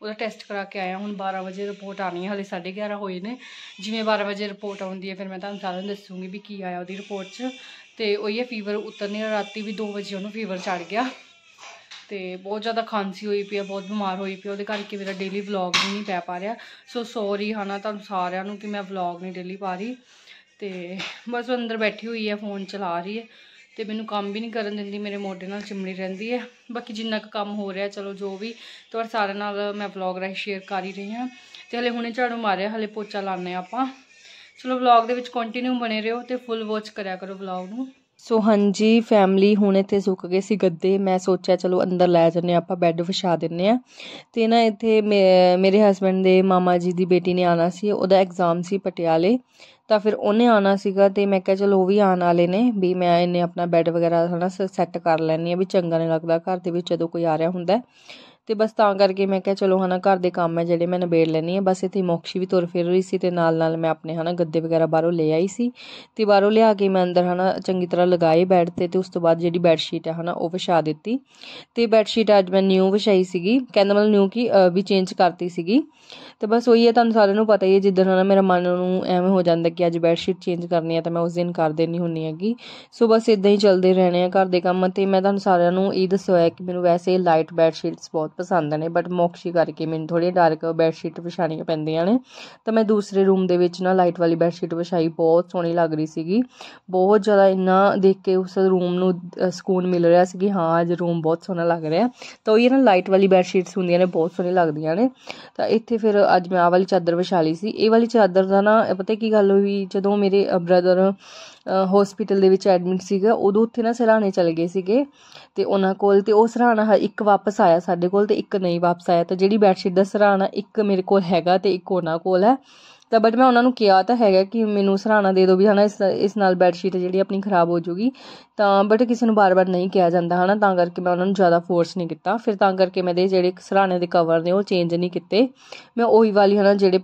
ਉਹਦਾ ਟੈਸਟ ਕਰਾ ਕੇ ਆਇਆ ਹੁਣ 12 ਵਜੇ ਰਿਪੋਰਟ ਆਣੀ ਹੈ ਹਲੇ 11:30 ਹੋਏ ਨੇ ਜਿਵੇਂ 12 ਵਜੇ ਰਿਪੋਰਟ ਆਉਂਦੀ ਹੈ ਫਿਰ ਮੈਂ ਤੁਹਾਨੂੰ ਸਾਰਿਆਂ ਨੂੰ ਦੱਸੂਗੀ ਵੀ ਕੀ ਆਇਆ ਉਹਦੀ ਰਿਪੋਰਟ 'ਚ ਤੇ ਉਹ ਇਹ ਫੀਵਰ ਉਤਰਨੇ ਰਾਤੀ ਵੀ 2 ਵਜੇ ਉਹਨੂੰ ਫੀਵਰ ਚੜ ਗਿਆ ਤੇ ਬਹੁਤ ਜ਼ਿਆਦਾ ਖਾਂਸੀ ਹੋਈ ਪਈ ਆ ਬਹੁਤ ਬਿਮਾਰ ਹੋਈ ਪਈ ਉਹਦੇ ਕਰਕੇ ਮੇਰਾ ਡੇਲੀ ਵਲੌਗ ਵੀ ਨਹੀਂ ਪੈ ਪਾ ਰਿਹਾ ਸੋ ਸੌਰੀ ਹਨਾ ਤੁਹਾਨੂੰ ਸਾਰਿਆਂ ਨੂੰ ਕਿ ਮੈਂ ਵਲੌਗ ਨਹੀਂ ਡੇਲੀ ਪਾ ਰਹੀ ਤੇ ਬਸ ਅੰਦਰ ਬੈਠੀ ਹੋਈ ਹੈ ਫੋਨ ਚਲਾ ਰਹੀ ਹੈ ਤੇ ਮੈਨੂੰ ਕੰਮ ਵੀ ਨਹੀਂ ਕਰਨ ਦਿੰਦੀ ਮੇਰੇ ਮੋਢੇ ਨਾਲ ਚਿਮੜੀ ਰਹਿੰਦੀ ਹੈ ਬਾਕੀ ਜਿੰਨਾ ਕੁ ਕੰਮ ਹੋ ਰਿਹਾ ਚਲੋ ਜੋ ਵੀ ਤੁਹਾਡੇ ਸਾਰਿਆਂ ਨਾਲ ਮੈਂ ਵਲੌਗ ਰਾਹੀਂ ਸ਼ੇਅਰ ਕਰ ਹੀ ਰਹੀ ਹਾਂ ਤੇ ਹਲੇ ਹੁਣੇ ਝਾੜੂ ਮਾਰਿਆ ਹਲੇ ਪੋਚਾ ਲਾਣੇ ਆਪਾਂ ਚਲੋ ਵਲੌਗ ਦੇ ਵਿੱਚ ਕੰਟੀਨਿਊ ਬਣੇ ਰਹੋ ਤੇ ਫੁੱਲ ਵਾਚ ਕਰਿਆ ਕਰੋ ਵਲੌਗ ਨੂੰ ਸੋ ਹਾਂਜੀ ਫੈਮਲੀ ਹੁਣ ਇੱਥੇ ਸੁੱਕ ਗਏ ਸੀ ਗੱਦੇ ਮੈਂ ਸੋਚਿਆ ਚਲੋ ਅੰਦਰ ਲੈ ਜੰਨੇ ਆਪਾਂ ਬੈੱਡ ਵਿਛਾ ਦਿੰਨੇ ਆ ਤੇ ਨਾ ਇੱਥੇ ਮੇਰੇ ਹਸਬੰਡ ਦੇ ਮਾਮਾ ਜੀ ਦੀ ਬੇਟੀ ਨੇ ਆਣਾ ਸੀ ਉਹਦਾ ਐਗਜ਼ਾਮ ਸੀ ਪਟਿਆਲੇ ਤਾਂ ਫਿਰ ਉਹਨੇ ਆਣਾ ਸੀਗਾ ਤੇ ਮੈਂ ਕਿਹਾ ਚਲੋ ਉਹ ਵੀ ਆਣ ਵਾਲੇ ਨੇ ਵੀ ਮੈਂ ਇਹਨੇ ਆਪਣਾ ਬੈੱਡ ਵਗੈਰਾ ਹਨਾ ਸੈੱਟ ਕਰ ਲੈਣੀ ਆ ਵੀ ਚੰਗਾ ਨਹੀਂ ਲੱਗਦਾ ਘਰ ਦੇ ਵਿੱਚ ਜਦੋਂ ਕੋਈ ਆ ਰਿਹਾ ਹੁੰਦਾ ਤੇ ਬਸ ਤਾਂ ਕਰਕੇ ਮੈਂ ਕਿਹਾ ਚਲੋ ਹਨਾ ਘਰ ਦੇ ਕੰਮ ਹੈ ਜਿਹੜੇ ਮੈਂ ਨਿਬੇੜ ਲੈਣੀ ਹੈ ਬਸ ਇੱਥੇ ਮੋਕਸ਼ੀ ਵੀ ਤੁਰ ਫਿਰ ਰਹੀ ਸੀ ਤੇ ਨਾਲ ਨਾਲ ਮੈਂ ਆਪਣੇ ਹਨਾ ਗੱਦੇ ਵਗੈਰਾ ਬਾਹਰੋਂ ਲੈ ਆਈ ਸੀ ਤੇ ਬਾਹਰੋਂ ਲਿਆ ਕੇ ਮੈਂ ਅੰਦਰ ਹਨਾ ਚੰਗੀ ਤਰ੍ਹਾਂ ਲਗਾਏ ਬੈੱਡ ਤੇ ਤੇ ਉਸ ਤੋਂ ਬਾਅਦ ਜਿਹੜੀ ਬੈੱਡ ਸ਼ੀਟ ਹੈ ਹਨਾ ਉਹ ਵਿਛਾ ਦਿੱਤੀ ਤੇ ਬੈੱਡ ਸ਼ੀਟ ਅੱਜ ਮੈਂ ਨਿਊ ਵਿਛਾਈ ਸੀਗੀ ਕਹਿੰਦਾ ਮਤਲਬ ਨਿਊ ਕੀ ਵੀ ਚੇਂਜ ਕਰਤੀ ਸੀਗੀ ਤੇ ਬਸ ਉਹੀ ਹੈ ਤੁਹਾਨੂੰ ਸਾਰਿਆਂ ਨੂੰ ਪਤਾ ਹੀ ਹੈ ਜਿੱਦਣ ਹਨਾ ਮੇਰਾ ਮਨ ਨੂੰ ਐਵੇਂ ਹੋ ਜਾਂਦਾ ਕਿ ਅੱਜ ਬੈੱਡ ਸ਼ੀਟ ਚੇਂਜ ਕਰਨੀ ਹੈ ਤਾਂ ਮੈਂ ਉਸ ਦਿਨ ਕਰ ਦੇਣੀ ਹੁੰਨੀ ਹੈਗੀ ਸੋ ਬਸ ਇਦਾਂ ਹੀ ਚੱਲਦੇ ਰਹਿਣੇ ਆ ਘਰ ਦੇ ਕੰਮ ਤੇ ਮੈਂ ਤੁਹਾਨੂੰ ਸਾਰਿਆਂ ਨੂੰ ਇਹ ਦੱਸਿਆ ਕਿ ਮੈਨੂੰ ਵੈਸੇ ਲਾਈਟ ਬੈੱਡ ਸ਼ੀਟਸ ਬਹੁਤ ਪਸੰਦ ਨੇ ਬਟ ਮੋਕਸ਼ੀ ਕਰਕੇ ਮੈਨੂੰ ਥੋੜੀ ਡਾਰਕ ਸ਼ੀਟ ਵਿਛਾਣੀਆਂ ਪੈਂਦੀਆਂ ਨੇ ਤਾਂ ਮੈਂ ਦੂਸਰੇ ਰੂਮ ਦੇ ਵਿੱਚ ਨਾ ਲਾਈਟ ਵਾਲੀ ਸ਼ੀਟ ਵਿਛਾਈ ਬਹੁਤ ਸੋਹਣੀ ਲੱਗ ਰਹੀ ਸੀਗੀ ਬਹੁਤ ਜ਼ਿਆਦਾ ਇੰਨਾ ਦੇਖ ਕੇ ਉਸ ਰੂਮ ਨੂੰ ਸਕੂਨ ਮਿਲ ਰਿਹਾ ਸੀ ਕਿ ਹਾਂ ਅੱਜ ਰੂਮ ਬਹੁਤ ਸੋਹਣਾ ਲੱਗ ਰਿਹਾ ਤਾਂ ਇਹ ਨਾ ਲਾਈਟ ਵਾਲੀ ਸ਼ੀਟਸ ਹੁੰਦੀਆਂ ਨੇ ਬਹੁਤ ਸੋਹਣੀ ਲੱਗਦੀਆਂ ਨੇ ਤਾਂ ਇੱਥੇ ਫਿਰ ਅੱਜ ਮੈਂ ਆ ਵਾਲੀ ਚਾਦਰ ਵਿਛਾ ਲਈ ਸੀ ਇਹ ਵਾਲੀ ਚਾਦਰ ਦਾ ਨਾ ਪਤਾ ਕੀ ਗੱਲ ਹੋਈ ਜਦੋਂ ਮੇਰੇ ਬ੍ਰਦਰ ਹਸਪੀਟਲ ਦੇ ਵਿੱਚ ਐਡਮਿਟ ਸੀਗਾ ਉਦੋਂ ਉੱਥੇ ਨਾ ਸਰਾਣੇ ਚਲੇ ਗਏ ਸੀਗੇ ਤੇ ਉਹਨਾਂ ਕੋਲ ਤੇ ਉਹ ਸਰਾਣਾ ਇੱਕ ਵਾਪਸ ਆਇਆ ਸਾਡੇ ਕੋਲ ਕੋਲ ਤੇ ਇੱਕ ਨਹੀਂ ਵਾਪਸ ਆਇਆ ਤਾਂ ਜਿਹੜੀ ਬੈਡਸ਼ੀਟ ਦਾ ਸਰਾਣਾ ਇੱਕ ਮੇਰੇ ਕੋਲ ਹੈਗਾ ਤੇ ਇੱਕ ਉਹਨਾਂ ਕੋਲ ਹੈ ਤਾਂ ਬਟ ਮੈਂ ਉਹਨਾਂ ਨੂੰ ਕਿਹਾ ਤਾਂ ਹੈਗਾ ਕਿ ਮੈਨੂੰ ਸਹਰਾਣਾ ਦੇ ਦਿਓ ਵੀ ਹਨਾ ਇਸ ਇਸ ਨਾਲ ਬੈੱਡ ਸ਼ੀਟ ਜਿਹੜੀ ਆਪਣੀ ਖਰਾਬ ਹੋ ਜੂਗੀ ਤਾਂ ਬਟ ਕਿਸੇ ਨੂੰ ਬਾਰ-ਬਾਰ ਨਹੀਂ ਕਿਹਾ ਜਾਂਦਾ ਹਨਾ ਤਾਂ ਕਰਕੇ ਮੈਂ ਉਹਨਾਂ ਨੂੰ ਜ਼ਿਆਦਾ ਫੋਰਸ ਨਹੀਂ ਕੀਤਾ ਫਿਰ ਤਾਂ ਕਰਕੇ ਮੈਂ ਦੇ ਜਿਹੜੇ ਸਹਰਾਣੇ ਦੇ ਕਵਰ ਨੇ ਉਹ ਚੇਂਜ ਨਹੀਂ ਕੀਤੇ ਮੈਂ ਉਹੀ ਵਾਲੀ ਹਨਾ ਜਿਹੜੇ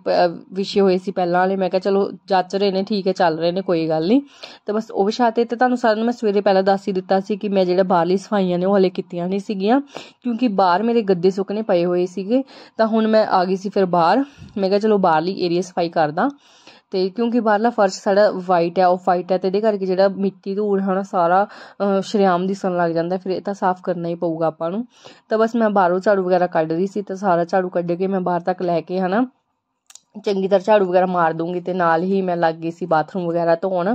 ਵਿਸ਼ੇ ਹੋਏ ਸੀ ਪਹਿਲਾਂ ਵਾਲੇ ਮੈਂ ਕਿਹਾ ਚਲੋ ਜੱਚ ਰਹੇ ਨੇ ਠੀਕ ਹੈ ਚੱਲ ਰਹੇ ਨੇ ਕੋਈ ਗੱਲ ਨਹੀਂ ਤਾਂ ਬਸ ਉਹ ਵਿਸ਼ਾਤੇ ਤੇ ਤੁਹਾਨੂੰ ਸਾਰਿਆਂ ਨੂੰ ਮੈਂ ਸਵੇਰੇ ਪਹਿਲਾਂ ਦੱਸ ਹੀ ਦਿੱਤਾ ਸੀ ਕਿ ਮੈਂ ਜਿਹੜਾ ਬਾਹਰਲੀ ਸਫਾਈਆਂ ਨੇ ਉਹ ਹਲੇ ਕੀਤੀਆਂ ਨਹੀਂ ਸੀਗੀਆਂ ਕਿਉਂਕਿ ਬਾਹਰ ਮੇਰੇ ਗੱਦੇ ਸੁੱਕਨੇ ਪਏ ਹੋਏ ਸੀਗੇ ਤਾਂ ਹੁਣ ਮੈਂ ਆ ਗਈ ਸੀ ਫਿਰ ਬਾਹਰ ਮੈਂ ਕਿਹਾ ਚਲੋ ਬਾਹਰਲੀ ਏਰੀਆ ਸਫਾਈ ਕਰਦਾ ਤੇ ਕਿਉਂਕਿ ਬਾਹਰਲਾ ਫਰਸ਼ ਸਾਡਾ ਵਾਈਟ ਹੈ ਉਹ ਵਾਈਟ ਹੈ ਤੇ ਇਹਦੇ ਕਰਕੇ ਜਿਹੜਾ ਮਿੱਟੀ ਧੂੜ ਹਨਾ ਸਾਰਾ ਸ਼ਰਿਆਮ ਦਿਸਣ ਲੱਗ ਜਾਂਦਾ ਫਿਰ ਇਹ ਤਾਂ ਸਾਫ਼ ਕਰਨਾ ਹੀ ਪਊਗਾ ਆਪਾਂ ਨੂੰ ਤਾਂ ਬਸ ਮੈਂ ਬਾਹਰੋਂ ਝਾੜੂ ਵਗੈਰਾ ਕੱਢ ਰਹੀ ਸੀ ਤਾਂ ਸਾਰਾ ਝਾੜੂ ਕੱਢ ਕੇ ਮੈਂ ਬਾਹਰ ਤੱਕ ਲੈ ਕੇ ਹਨਾ ਚੰਗੀ ਤਰ੍ਹਾਂ ਝਾੜੂ ਵਗੈਰਾ ਮਾਰ ਦੂੰਗੀ ਤੇ ਨਾਲ ਹੀ ਮੈਂ ਲੱਗ ਗਈ ਸੀ ਬਾਥਰੂਮ ਵਗੈਰਾ ਧੋਣ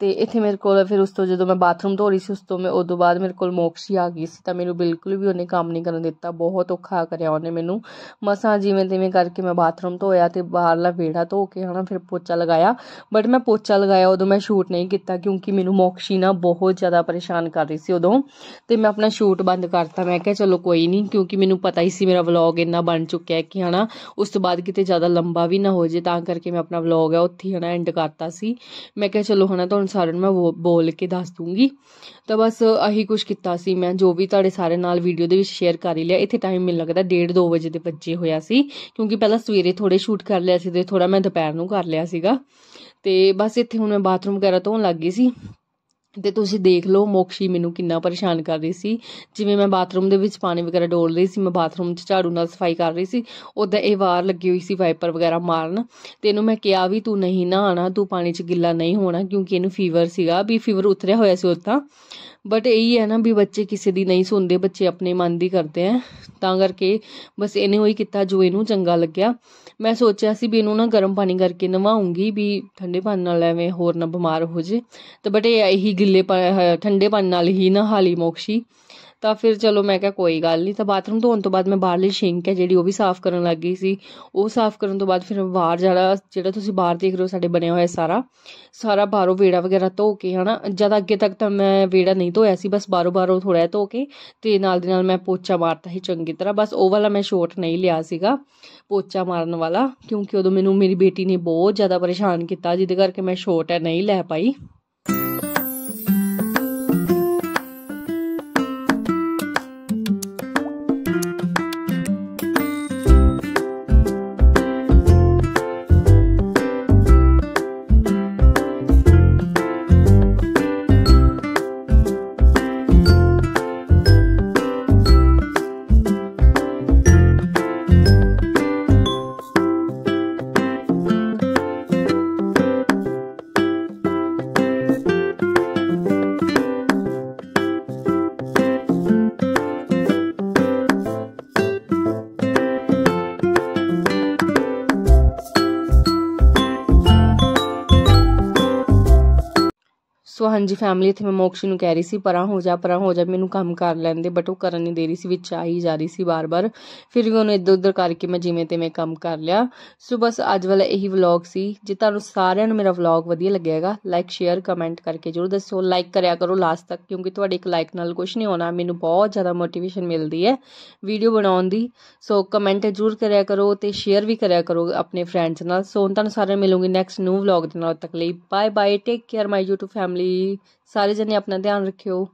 ਤੇ ਇੱਥੇ ਮੇਰੇ ਕੋਲ ਫਿਰ ਉਸ ਤੋਂ ਜਦੋਂ ਮੈਂ ਬਾਥਰੂਮ ਧੋ ਰਹੀ ਸੀ ਉਸ ਤੋਂ ਮੈਂ ਤੋਂ ਬਾਅਦ ਮੇਰੇ ਕੋਲ ਮੋਕਸ਼ੀ ਆ ਗਈ ਸੀ ਤਾਂ ਮੈਨੂੰ ਬਿਲਕੁਲ ਵੀ ਉਹਨੇ ਕੰਮ ਨਹੀਂ ਕਰਨ ਦਿੱਤਾ ਬਹੁਤ ਔਖਾ ਕਰਿਆ ਉਹਨੇ ਮੈਨੂੰ ਮਸਾਂ ਜਿਵੇਂ ਤਿਵੇਂ ਕਰਕੇ ਮੈਂ ਬਾਥਰੂਮ ਧੋਇਆ ਤੇ ਬਾਹਰਲਾ ਵੇੜਾ ਧੋ ਕੇ ਹਨਾ ਫਿਰ ਪੋਚਾ ਲਗਾਇਆ ਬਟ ਮੈਂ ਪੋਚਾ ਲਗਾਇਆ ਉਦੋਂ ਮੈਂ ਸ਼ੂਟ ਨਹੀਂ ਕੀਤਾ ਕਿਉਂਕਿ ਮੈਨੂੰ ਮੋਕਸ਼ੀ ਨਾ ਬਹੁਤ ਜ਼ਿਆਦਾ ਪਰੇਸ਼ਾਨ ਕਰ ਰਹੀ ਸੀ ਉਦੋਂ ਤੇ ਮੈਂ ਆਪਣਾ ਸ਼ੂਟ ਬੰਦ ਕਰਤਾ ਮੈਂ ਕਿਹਾ ਚਲੋ ਕੋਈ ਨਹੀਂ ਕਿਉਂਕਿ ਮੈਨੂੰ ਪਤਾ ਹੀ ਸੀ ਮੇਰਾ ਵਲੌਗ ਇੰਨਾ ਬਣ ਚੁੱਕਿਆ ਕਿ ਹਨਾ ਉਸ ਤੋਂ ਬਾਅਦ ਕਿਤੇ ਜ਼ਿਆਦਾ ਲੰਬਾ ਵੀ ਨਾ ਹੋ ਜੇ ਤਾਂ ਕਰਕੇ ਮੈਂ ਆਪਣਾ ਵਲੌਗ ਹੈ ਉੱਥੇ ਹਨਾ ਐਂਡ ਕਰਤਾ ਸੀ ਮੈਂ ਕਿਹਾ ਚਲੋ ਹਨਾ ਤੁਹਾਨੂੰ ਸਾਰਿਆਂ ਨੂੰ ਮੈਂ ਬੋਲ ਕੇ ਦੱਸ ਦੂੰਗੀ ਤਾਂ ਬਸ ਆਹੀ ਕੁਝ ਕੀਤਾ ਸੀ ਮੈਂ ਜੋ ਵੀ ਤੁਹਾਡੇ ਸਾਰੇ ਨਾਲ ਵੀਡੀਓ ਦੇ ਵਿੱਚ ਸ਼ੇਅਰ ਕਰ ਹੀ ਲਿਆ ਇੱਥੇ ਟਾਈਮ ਮੈਨੂੰ ਲੱਗਦਾ 1.5 2 ਵਜੇ ਦੇ ਪੱਜੇ ਹੋਇਆ ਸੀ ਕਿਉਂਕਿ ਪਹਿਲਾਂ ਸਵੇਰੇ ਥੋੜੇ ਸ਼ੂਟ ਕਰ ਲਿਆ ਸੀ ਤੇ ਥੋੜਾ ਮੈਂ ਦੁਪਹਿਰ ਨੂੰ ਕਰ ਲਿਆ ਸੀਗਾ ਤੇ ਬਸ ਇੱਥੇ ਹੁਣ ਮੈਂ ਬਾਥਰੂਮ ਵਗੈਰਾ ਧੋਣ ਲੱਗ ਗਈ ਸੀ ਤੇ ਤੁਸੀਂ ਦੇਖ ਲਓ ਮੋਕਸ਼ੀ ਮੈਨੂੰ ਕਿੰਨਾ ਪਰੇਸ਼ਾਨ ਕਰ ਰਹੀ ਸੀ ਜਿਵੇਂ ਮੈਂ ਬਾਥਰੂਮ ਦੇ ਵਿੱਚ ਪਾਣੀ ਵਗੈਰਾ ਡੋਲ ਰਹੀ ਸੀ ਮੈਂ ਬਾਥਰੂਮ 'ਚ ਝਾੜੂ ਨਾਲ ਸਫਾਈ ਕਰ ਰਹੀ ਸੀ ਉਦਾਂ ਇਹ ਵਾਰ ਲੱਗੀ ਹੋਈ ਸੀ ਵਾਈਪਰ ਵਗੈਰਾ ਮਾਰਨ ਤੇ ਇਹਨੂੰ ਮੈਂ ਕਿਹਾ ਵੀ ਤੂੰ ਨਹੀਂ ਨਹਾਣਾ ਤੂੰ ਪਾਣੀ 'ਚ ਗਿੱਲਾ ਨਹੀਂ ਹੋਣਾ ਕਿਉਂਕਿ ਇਹਨੂੰ ਫੀਵਰ ਸੀਗਾ ਵੀ ਫੀਵਰ ਉਤਰਿਆ ਹੋਇਆ ਸੀ ਉਦਾਂ ਬਟ ਇਹੀ ਹੈ ਨਾ ਵੀ ਬੱਚੇ ਕਿਸੇ ਦੀ ਨਹੀਂ ਸੁਣਦੇ ਬੱਚੇ ਆਪਣੇ ਮਨ ਦੀ ਕਰਦੇ ਆ ਤਾਂ ਕਰਕੇ ਬਸ ਇਹਨੇ ਉਹੀ ਕੀਤਾ ਜੋ ਇਹਨੂੰ ਚੰਗਾ ਲੱਗਿਆ ਮੈਂ ਸੋਚਿਆ ਸੀ ਵੀ ਇਹਨੂੰ ਨਾ ਗਰਮ ਪਾਣੀ ਕਰਕੇ ਨਵਾਉਂਗੀ ਵੀ ਠੰਡੇ ਪਾਣੀ ਨਾਲ ਐਵੇਂ ਹੋਰ ਨਾ ਬਿਮਾਰ ਹੋ ਜੇ ਤੇ ਬਟ ਇਹ ਇਹੀ ਗਿੱਲੇ ਠੰਡੇ ਪਾਣੀ ਨਾਲ ਹੀ ਨਾ ਹਾਲੀ ਮੋਕਸ਼ੀ ਤਾਂ ਫਿਰ ਚਲੋ ਮੈਂ ਕਿਹਾ ਕੋਈ ਗੱਲ ਨਹੀਂ ਤਾਂ ਬਾਥਰੂਮ ਧੋਣ ਤੋਂ ਬਾਅਦ ਮੈਂ ਬਾਹਰਲੀ ਸ਼ਿੰਕ ਹੈ ਜਿਹੜੀ ਉਹ ਵੀ ਸਾਫ਼ ਕਰਨ ਲੱਗ ਗਈ ਸੀ ਉਹ ਸਾਫ਼ ਕਰਨ ਤੋਂ ਬਾਅਦ ਫਿਰ ਬਾਹਰ ਜਿਹੜਾ ਜਿਹੜਾ ਤੁਸੀਂ ਬਾਹਰ ਦੇਖ ਰਹੇ ਹੋ ਸਾਡੇ ਬਣਿਆ ਹੋਇਆ ਸਾਰਾ ਸਾਰਾ ਬਾਹਰੋਂ ਵੇੜਾ ਵਗੈਰਾ ਧੋ ਕੇ ਹਨਾ ਜਦ ਅੱਗੇ ਤੱਕ ਤਾਂ ਮੈਂ ਵੇੜਾ ਨਹੀਂ ਧੋਇਆ ਸੀ ਬਸ ਬਾਹਰੋਂ ਬਾਹਰੋਂ ਥੋੜਾ ਧੋ ਕੇ ਤੇ ਨਾਲ ਦੇ ਨਾਲ ਮੈਂ ਪੋਚਾ ਮਾਰਤਾ ਸੀ ਚੰਗੀ ਤਰ੍ਹਾਂ ਬਸ ਉਹ ਵਾਲਾ ਮੈਂ ਸ਼ੋਟ ਨਹੀਂ ਲਿਆ ਸੀਗਾ ਪੋਚਾ ਮਾਰਨ ਵਾਲਾ ਕਿਉਂਕਿ ਉਦੋਂ ਮੈਨੂੰ ਮੇਰੀ ਬੇਟੀ ਨੇ ਬਹੁਤ ਜ਼ਿਆਦਾ ਪਰੇਸ਼ਾਨ ਕੀਤਾ ਜਿਹਦੇ ਕਰਕੇ ਮੈਂ ਸ਼ੋਟ ਹੈ ਨਹੀਂ ਲੈ ਪਾਈ ਹਾਂਜੀ ਫੈਮਿਲੀ ਇੱਥੇ ਮੈਂ ਮੋਕਸ਼ੀ ਨੂੰ ਕਹਿ ਰਹੀ ਸੀ ਪਰਾਂ ਹੋ ਜਾ ਪਰਾਂ ਹੋ ਜਾ ਮੈਨੂੰ ਕੰਮ ਕਰ ਲੈਂਦੇ ਬਟ ਉਹ ਕਰਨ ਨਹੀਂ ਦੇ ਰਹੀ ਸੀ ਵਿੱਚ ਆਈ ਜਾ ਰਹੀ ਸੀ ਬਾਰ-ਬਾਰ ਫਿਰ ਵੀ ਉਹਨੂੰ ਇੱਧਰ ਉੱਧਰ ਕਰਕੇ ਮੈਂ ਜਿਵੇਂ ਤੇ ਮੈਂ ਕੰਮ ਕਰ ਲਿਆ ਸੋ ਬਸ ਅੱਜ ਵਾਲਾ ਇਹੀ ਵਲੌਗ ਸੀ ਜੇ ਤੁਹਾਨੂੰ ਸਾਰਿਆਂ ਨੂੰ ਮੇਰਾ ਵਲੌਗ ਵਧੀਆ ਲੱਗਿਆਗਾ ਲਾਈਕ ਸ਼ੇਅਰ ਕਮੈਂਟ ਕਰਕੇ ਜਰੂਰ ਦੱਸੋ ਲਾਈਕ ਕਰਿਆ ਕਰੋ ਲਾਸਟ ਤੱਕ ਕਿਉਂਕਿ ਤੁਹਾਡੇ ਇੱਕ ਲਾਈਕ ਨਾਲ ਕੁਝ ਨਹੀਂ ਹੋਣਾ ਮੈਨੂੰ ਬਹੁਤ ਜ਼ਿਆਦਾ ਮੋਟੀਵੇਸ਼ਨ ਮਿਲਦੀ ਹੈ ਵੀਡੀਓ ਬਣਾਉਣ ਦੀ ਸੋ ਕਮੈਂਟ ਜਰੂਰ ਕਰਿਆ ਕਰੋ ਤੇ ਸ਼ੇਅਰ ਵੀ ਕਰਿਆ ਕਰੋ ਆਪਣੇ ਫਰੈਂਡਸ ਨਾਲ ਸੋ ਹੁਣ ਤੁਹਾਨੂੰ ਸਾਰਿਆਂ ਮਿਲੂੰਗੀ ਨੈਕਸਟ ਨਿਊ ਵਲੌਗ ਦੇ ਨਾਲ ਤੱਕ ਲਈ bye bye take care my YouTube family ਸਾਰੇ ਜਣੇ ਆਪਣਾ ਧਿਆਨ ਰੱਖਿਓ